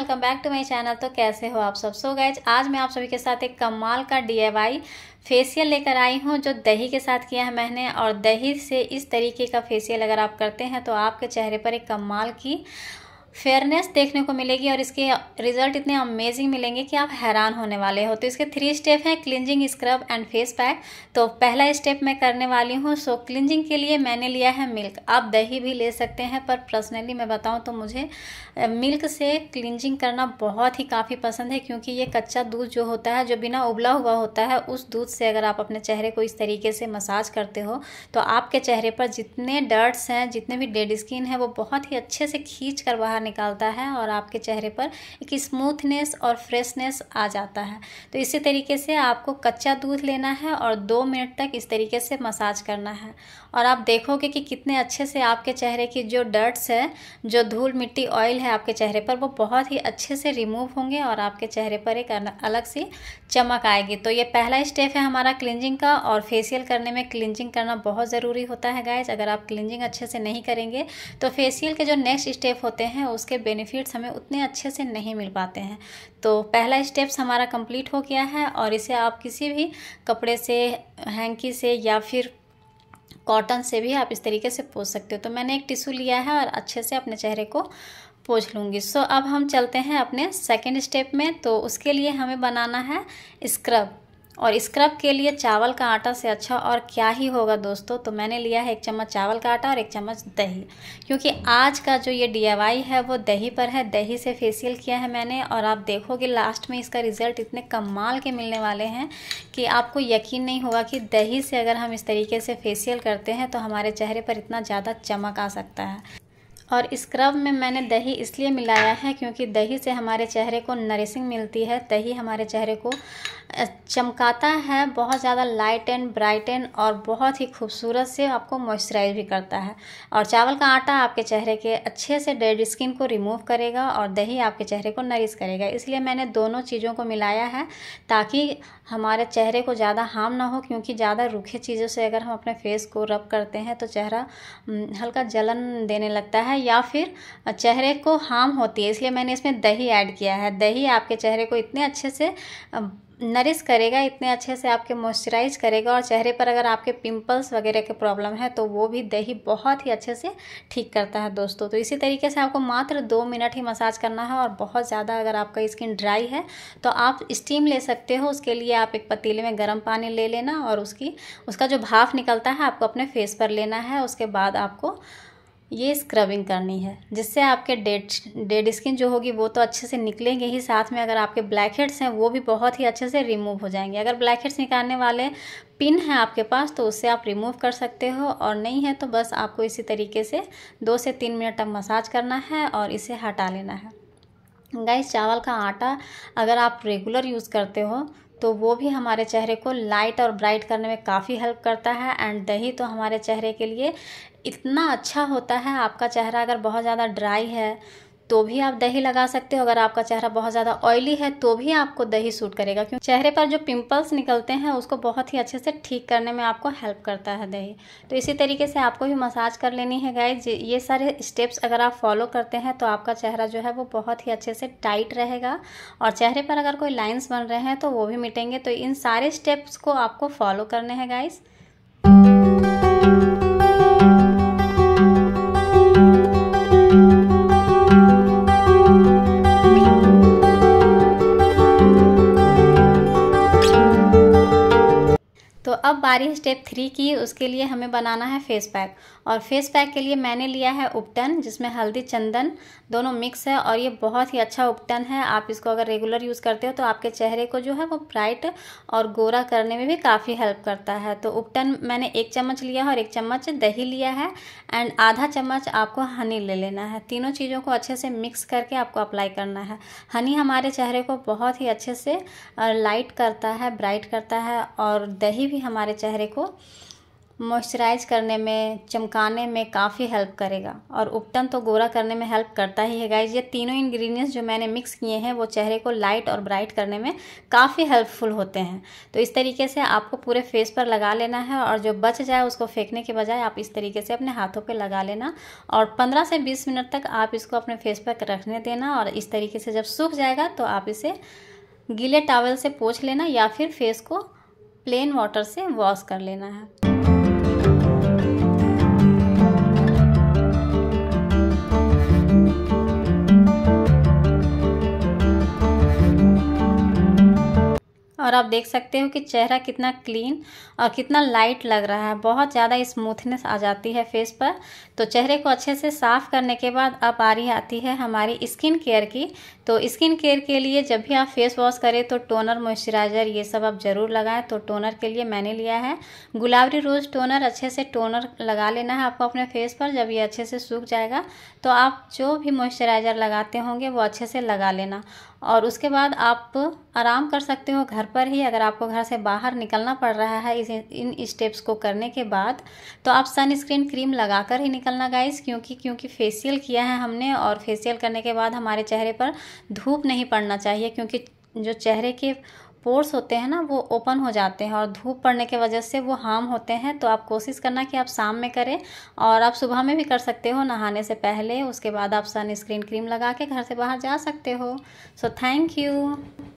welcome back to my channel तो कैसे हो आप सब सो गैज आज मैं आप सभी के साथ एक कमाल का डी फेशियल लेकर आई हूँ जो दही के साथ किया है मैंने और दही से इस तरीके का फेसियल अगर आप करते हैं तो आपके चेहरे पर एक कमाल की फेयरनेस देखने को मिलेगी और इसके रिजल्ट इतने अमेजिंग मिलेंगे कि आप हैरान होने वाले हो तो इसके थ्री स्टेप हैं cleansing scrub and face pack तो पहला स्टेप मैं करने वाली हूँ सो क्लिंजिंग के लिए मैंने लिया है मिल्क आप दही भी ले सकते हैं पर पर्सनली मैं बताऊँ तो मुझे मिल्क से क्लिंजिंग करना बहुत ही काफ़ी पसंद है क्योंकि ये कच्चा दूध जो होता है जो बिना उबला हुआ होता है उस दूध से अगर आप अपने चेहरे को इस तरीके से मसाज करते हो तो आपके चेहरे पर जितने डर्ट्स हैं जितने भी डेड स्किन है वो बहुत ही अच्छे से खींच कर बाहर बाहर निकालता है और आपके चेहरे पर एक स्मूथनेस और फ्रेशनेस आ जाता है तो इसी तरीके से आपको कच्चा दूध लेना है और दो मिनट तक इस तरीके से मसाज करना है और आप देखोगे कि कितने अच्छे से आपके चेहरे की जो डर्ट्स है जो धूल मिट्टी ऑयल है आपके चेहरे पर वो बहुत ही अच्छे से रिमूव होंगे और आपके चेहरे पर एक अलग सी चमक आएगी तो ये पहला स्टेप है हमारा क्लिनजिंग का और फेसियल करने में क्लिनजिंग करना बहुत ज़रूरी होता है गाइज अगर आप क्लिनजिंग अच्छे से नहीं करेंगे तो फेसियल के जो नेक्स्ट स्टेप होते हैं उसके बेनिफिट्स हमें उतने अच्छे से नहीं मिल पाते हैं तो पहला स्टेप्स हमारा कंप्लीट हो गया है और इसे आप किसी भी कपड़े से हैंकी से या फिर कॉटन से भी आप इस तरीके से पोस सकते हो तो मैंने एक टिशू लिया है और अच्छे से अपने चेहरे को पोछ लूँगी सो so, अब हम चलते हैं अपने सेकेंड स्टेप में तो उसके लिए हमें बनाना है स्क्रब और स्क्रब के लिए चावल का आटा से अच्छा और क्या ही होगा दोस्तों तो मैंने लिया है एक चम्मच चावल का आटा और एक चम्मच दही क्योंकि आज का जो ये डी है वो दही पर है दही से फेसियल किया है मैंने और आप देखोगे लास्ट में इसका रिज़ल्ट इतने कमाल के मिलने वाले हैं कि आपको यकीन नहीं होगा कि दही से अगर हम इस तरीके से फेसियल करते हैं तो हमारे चेहरे पर इतना ज़्यादा चमक आ सकता है और स्क्रब में मैंने दही इसलिए मिलाया है क्योंकि दही से हमारे चेहरे को नरिशिंग मिलती है दही हमारे चेहरे को चमकाता है बहुत ज़्यादा लाइट एंड ब्राइट एंड और बहुत ही खूबसूरत से आपको मॉइस्चराइज भी करता है और चावल का आटा आपके चेहरे के अच्छे से डेड स्किन को रिमूव करेगा और दही आपके चेहरे को नरिश करेगा इसलिए मैंने दोनों चीज़ों को मिलाया है ताकि हमारे चेहरे को ज़्यादा हार्म ना हो क्योंकि ज़्यादा रूखे चीज़ों से अगर हम अपने फेस को रब करते हैं तो चेहरा हम्म, हल्का जलन देने लगता है या फिर चेहरे को हार्म होती है इसलिए मैंने इसमें दही ऐड किया है दही आपके चेहरे को इतने अच्छे से नरिश करेगा इतने अच्छे से आपके मॉइस्चराइज करेगा और चेहरे पर अगर आपके पिंपल्स वगैरह के प्रॉब्लम है तो वो भी दही बहुत ही अच्छे से ठीक करता है दोस्तों तो इसी तरीके से आपको मात्र दो मिनट ही मसाज करना है और बहुत ज़्यादा अगर आपका स्किन ड्राई है तो आप स्टीम ले सकते हो उसके लिए आप एक पतीले में गर्म पानी ले लेना और उसकी उसका जो भाफ निकलता है आपको अपने फेस पर लेना है उसके बाद आपको ये स्क्रबिंग करनी है जिससे आपके डेड डेड स्किन जो होगी वो तो अच्छे से निकलेंगे ही साथ में अगर आपके ब्लैक हेड्स हैं वो भी बहुत ही अच्छे से रिमूव हो जाएंगे अगर ब्लैक हेड्स निकालने वाले पिन है आपके पास तो उससे आप रिमूव कर सकते हो और नहीं है तो बस आपको इसी तरीके से दो से तीन मिनट तक मसाज करना है और इसे हटा लेना है गाइस चावल का आटा अगर आप रेगुलर यूज़ करते हो तो वो भी हमारे चेहरे को लाइट और ब्राइट करने में काफ़ी हेल्प करता है एंड दही तो हमारे चेहरे के लिए इतना अच्छा होता है आपका चेहरा अगर बहुत ज़्यादा ड्राई है तो भी आप दही लगा सकते हो अगर आपका चेहरा बहुत ज़्यादा ऑयली है तो भी आपको दही सूट करेगा क्योंकि चेहरे पर जो पिंपल्स निकलते हैं उसको बहुत ही अच्छे से ठीक करने में आपको हेल्प करता है दही तो इसी तरीके से आपको भी मसाज कर लेनी है गाइज ये सारे स्टेप्स अगर आप फॉलो करते हैं तो आपका चेहरा जो है वो बहुत ही अच्छे से टाइट रहेगा और चेहरे पर अगर कोई लाइन्स बन रहे हैं तो वो भी मिटेंगे तो इन सारे स्टेप्स को आपको फॉलो करने हैं गाइज़ तो अब बारी स्टेप थ्री की उसके लिए हमें बनाना है फेस पैक और फेस पैक के लिए मैंने लिया है उपटन जिसमें हल्दी चंदन दोनों मिक्स है और ये बहुत ही अच्छा उपटन है आप इसको अगर रेगुलर यूज़ करते हो तो आपके चेहरे को जो है वो ब्राइट और गोरा करने में भी काफ़ी हेल्प करता है तो उपटन मैंने एक चम्मच लिया है और एक चम्मच दही लिया है एंड आधा चम्मच आपको हनी ले लेना है तीनों चीज़ों को अच्छे से मिक्स करके आपको अप्लाई करना है हनी हमारे चेहरे को बहुत ही अच्छे से लाइट करता है ब्राइट करता है और दही भी हमारे चेहरे को मॉइस्चराइज करने में चमकाने में काफ़ी हेल्प करेगा और उपटन तो गोरा करने में हेल्प करता ही है गाइज ये तीनों इंग्रेडिएंट्स जो मैंने मिक्स किए हैं वो चेहरे को लाइट और ब्राइट करने में काफ़ी हेल्पफुल होते हैं तो इस तरीके से आपको पूरे फेस पर लगा लेना है और जो बच जाए उसको फेंकने के बजाय आप इस तरीके से अपने हाथों पर लगा लेना और पंद्रह से बीस मिनट तक आप इसको अपने फेस पर रखने देना और इस तरीके से जब सूख जाएगा तो आप इसे गीले टावल से पोछ लेना या फिर फेस को प्लेन वाटर से वॉश कर लेना है और आप देख सकते हो कि चेहरा कितना क्लीन और कितना लाइट लग रहा है बहुत ज़्यादा स्मूथनेस आ जाती है फेस पर तो चेहरे को अच्छे से साफ़ करने के बाद अब आ रही आती है हमारी स्किन केयर की तो स्किन केयर के लिए जब भी आप फेस वॉश करें तो टोनर मॉइस्चराइज़र ये सब आप ज़रूर लगाएं तो टोनर के लिए मैंने लिया है गुलाबरी रोज़ टोनर अच्छे से टोनर लगा लेना है आपको अपने फेस पर जब ये अच्छे से सूख जाएगा तो आप जो भी मॉइस्चराइज़र लगाते होंगे वो अच्छे से लगा लेना और उसके बाद आप आराम कर सकते हो घर पर ही अगर आपको घर से बाहर निकलना पड़ रहा है इस इन स्टेप्स को करने के बाद तो आप सनस्क्रीन क्रीम लगा कर ही निकलना गाइस क्योंकि क्योंकि फेसियल किया है हमने और फेसियल करने के बाद हमारे चेहरे पर धूप नहीं पड़ना चाहिए क्योंकि जो चेहरे के पोर्स होते हैं ना वो ओपन हो जाते हैं और धूप पड़ने के वजह से वो हार्म होते हैं तो आप कोशिश करना कि आप शाम में करें और आप सुबह में भी कर सकते हो नहाने से पहले उसके बाद आप सनस्क्रीन क्रीम लगा के घर से बाहर जा सकते हो सो थैंक यू